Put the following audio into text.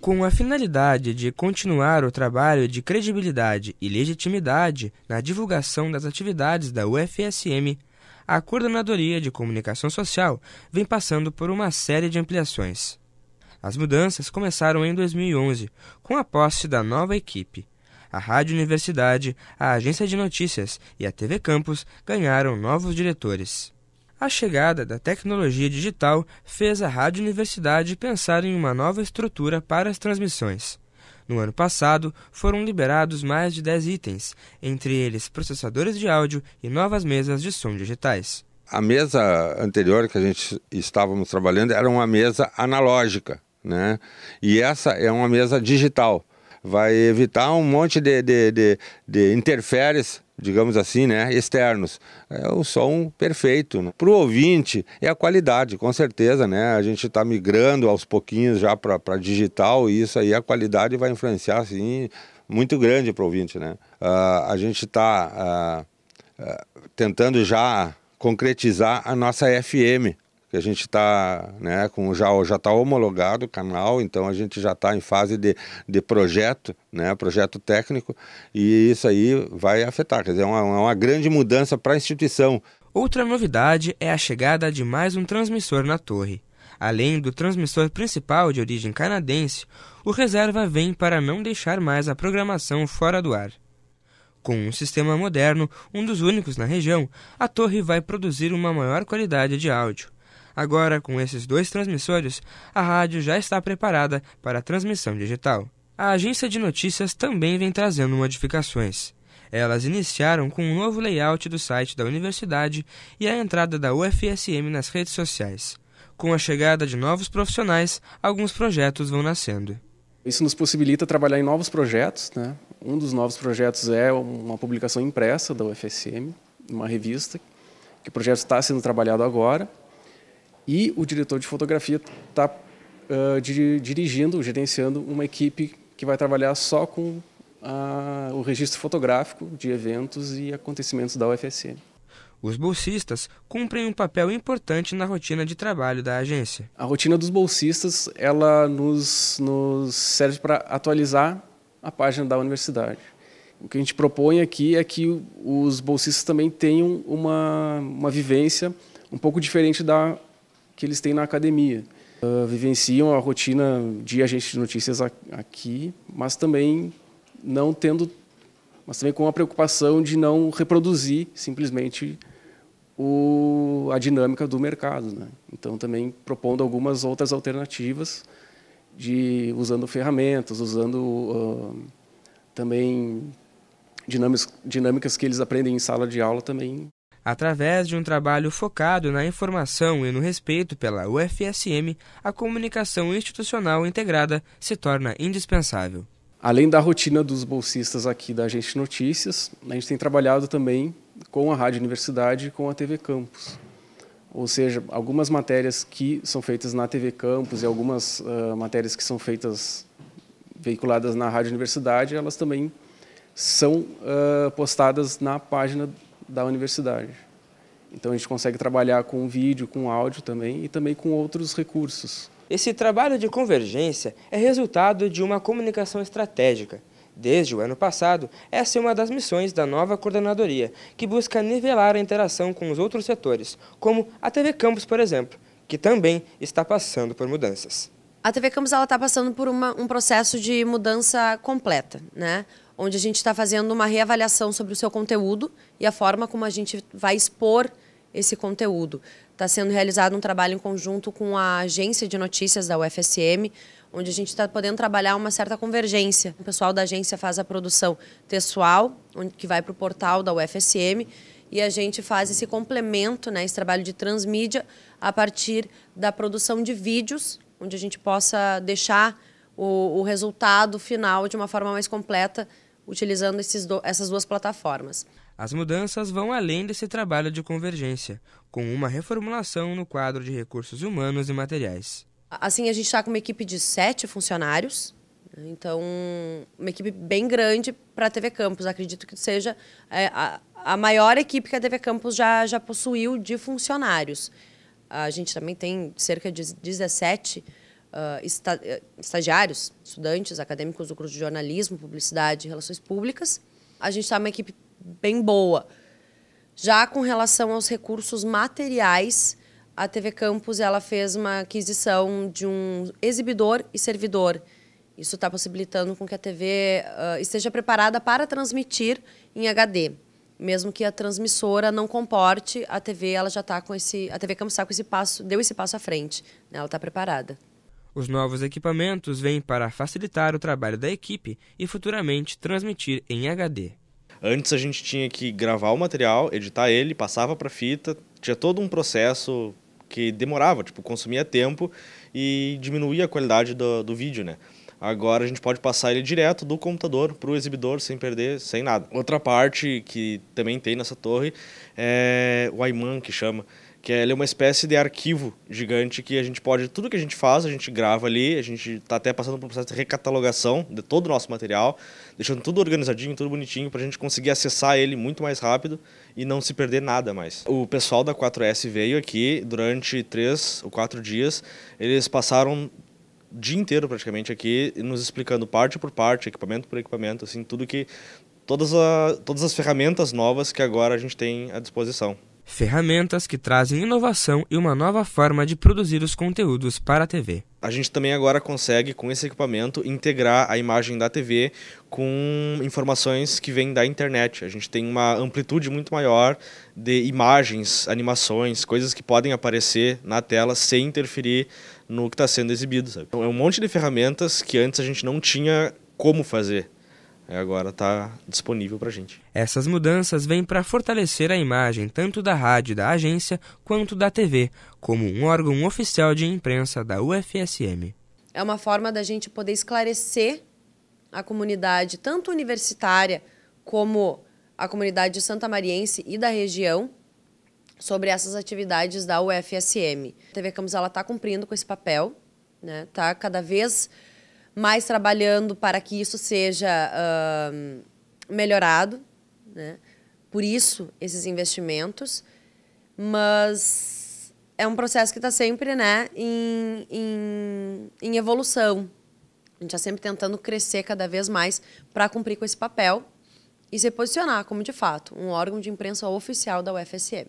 Com a finalidade de continuar o trabalho de credibilidade e legitimidade na divulgação das atividades da UFSM, a Coordenadoria de Comunicação Social vem passando por uma série de ampliações. As mudanças começaram em 2011, com a posse da nova equipe. A Rádio Universidade, a Agência de Notícias e a TV Campus ganharam novos diretores. A chegada da tecnologia digital fez a Rádio Universidade pensar em uma nova estrutura para as transmissões. No ano passado, foram liberados mais de 10 itens, entre eles processadores de áudio e novas mesas de som digitais. A mesa anterior que a gente estávamos trabalhando era uma mesa analógica, né? E essa é uma mesa digital. Vai evitar um monte de, de, de, de interferes digamos assim, né, externos. É o som perfeito. Né. Para o ouvinte, é a qualidade, com certeza, né? A gente está migrando aos pouquinhos já para digital e isso aí a qualidade vai influenciar, assim, muito grande para o ouvinte, né? Uh, a gente está uh, ah, uh, ah, tentando já concretizar a nossa FM, que a gente está né, com já já está homologado o canal, então a gente já está em fase de, de projeto, né, projeto técnico, e isso aí vai afetar, quer dizer, é uma, é uma grande mudança para a instituição. Outra novidade é a chegada de mais um transmissor na torre. Além do transmissor principal de origem canadense, o reserva vem para não deixar mais a programação fora do ar. Com um sistema moderno, um dos únicos na região, a torre vai produzir uma maior qualidade de áudio. Agora, com esses dois transmissores, a rádio já está preparada para a transmissão digital. A agência de notícias também vem trazendo modificações. Elas iniciaram com um novo layout do site da universidade e a entrada da UFSM nas redes sociais. Com a chegada de novos profissionais, alguns projetos vão nascendo. Isso nos possibilita trabalhar em novos projetos. Né? Um dos novos projetos é uma publicação impressa da UFSM, uma revista, que o projeto está sendo trabalhado agora. E o diretor de fotografia está uh, dir dirigindo, gerenciando uma equipe que vai trabalhar só com a, o registro fotográfico de eventos e acontecimentos da UFSM. Os bolsistas cumprem um papel importante na rotina de trabalho da agência. A rotina dos bolsistas ela nos, nos serve para atualizar a página da universidade. O que a gente propõe aqui é que os bolsistas também tenham uma, uma vivência um pouco diferente da que eles têm na academia. Uh, vivenciam a rotina de agente de notícias aqui, mas também não tendo, mas também com a preocupação de não reproduzir simplesmente o, a dinâmica do mercado. Né? Então, também propondo algumas outras alternativas, de usando ferramentas, usando uh, também dinâmicas, dinâmicas que eles aprendem em sala de aula também através de um trabalho focado na informação e no respeito pela UFSM, a comunicação institucional integrada se torna indispensável. Além da rotina dos bolsistas aqui da Agente Notícias, a gente tem trabalhado também com a Rádio Universidade e com a TV Campus. Ou seja, algumas matérias que são feitas na TV Campus e algumas uh, matérias que são feitas, veiculadas na Rádio Universidade, elas também são uh, postadas na página da universidade. Então a gente consegue trabalhar com vídeo, com áudio também e também com outros recursos. Esse trabalho de convergência é resultado de uma comunicação estratégica. Desde o ano passado, essa é uma das missões da nova coordenadoria, que busca nivelar a interação com os outros setores, como a TV Campus, por exemplo, que também está passando por mudanças. A TV Campus está passando por uma, um processo de mudança completa. Né? onde a gente está fazendo uma reavaliação sobre o seu conteúdo e a forma como a gente vai expor esse conteúdo. Está sendo realizado um trabalho em conjunto com a agência de notícias da UFSM, onde a gente está podendo trabalhar uma certa convergência. O pessoal da agência faz a produção textual, que vai para o portal da UFSM, e a gente faz esse complemento, né, esse trabalho de transmídia, a partir da produção de vídeos, onde a gente possa deixar o, o resultado final de uma forma mais completa utilizando do, essas duas plataformas. As mudanças vão além desse trabalho de convergência, com uma reformulação no quadro de recursos humanos e materiais. Assim, a gente está com uma equipe de sete funcionários, né? então, uma equipe bem grande para a TV Campos. Acredito que seja é, a, a maior equipe que a TV Campos já, já possuiu de funcionários. A gente também tem cerca de 17 funcionários Uh, esta, estagiários, estudantes, acadêmicos do curso de jornalismo, publicidade, relações públicas. A gente está uma equipe bem boa. Já com relação aos recursos materiais, a TV Campus ela fez uma aquisição de um exibidor e servidor. Isso está possibilitando com que a TV uh, esteja preparada para transmitir em HD. Mesmo que a transmissora não comporte, a TV ela já está com esse, a TV Campus está com esse passo, deu esse passo à frente. Né? Ela está preparada. Os novos equipamentos vêm para facilitar o trabalho da equipe e futuramente transmitir em HD. Antes a gente tinha que gravar o material, editar ele, passava para fita, tinha todo um processo que demorava, tipo, consumia tempo e diminuía a qualidade do, do vídeo, né? Agora a gente pode passar ele direto do computador para o exibidor sem perder, sem nada. Outra parte que também tem nessa torre é o Aiman, que chama que ele é uma espécie de arquivo gigante que a gente pode, tudo que a gente faz, a gente grava ali, a gente está até passando por um processo de recatalogação de todo o nosso material, deixando tudo organizadinho, tudo bonitinho, para a gente conseguir acessar ele muito mais rápido e não se perder nada mais. O pessoal da 4S veio aqui durante três ou quatro dias, eles passaram o dia inteiro praticamente aqui, nos explicando parte por parte, equipamento por equipamento, assim, tudo que... Todas, a, todas as ferramentas novas que agora a gente tem à disposição ferramentas que trazem inovação e uma nova forma de produzir os conteúdos para a TV. A gente também agora consegue, com esse equipamento, integrar a imagem da TV com informações que vêm da internet. A gente tem uma amplitude muito maior de imagens, animações, coisas que podem aparecer na tela sem interferir no que está sendo exibido. Sabe? Então, é um monte de ferramentas que antes a gente não tinha como fazer. É, agora está disponível para a gente. Essas mudanças vêm para fortalecer a imagem tanto da rádio da agência quanto da TV, como um órgão oficial de imprensa da UFSM. É uma forma da gente poder esclarecer a comunidade, tanto universitária como a comunidade santamariense e da região, sobre essas atividades da UFSM. A TV Camus está cumprindo com esse papel, está né? Tá cada vez mas trabalhando para que isso seja uh, melhorado, né? por isso esses investimentos, mas é um processo que está sempre né, em, em, em evolução. A gente está sempre tentando crescer cada vez mais para cumprir com esse papel e se posicionar como, de fato, um órgão de imprensa oficial da UFSM.